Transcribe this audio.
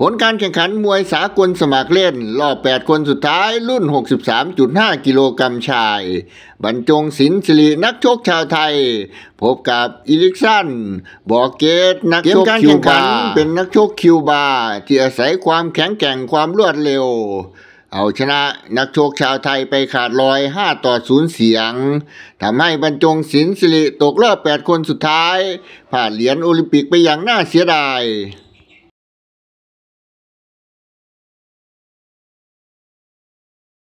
ผลการแข่งขันมวยสากลสมัครเล่นรอบ 8 คนสุดท้ายรุ่น 63.5 กิโลกรัมชายบรรจงศิลสิรินักชกชาวไทย พบกับอิลิกซันบอกเกต นักชกคิวบาเป็นนักชกคิวบาที่อาศัยความแข็งแกร่งความรวดเร็ว เอาชนะนักชกชาวไทยไปขาดลอย 5 ต่อ0เสียงทำให้บรรจงศิลสิริตกรอบ 8 คนสุดท้ายผ่านเหรียญโอลิมปิกไปอย่างน่าเสียดาย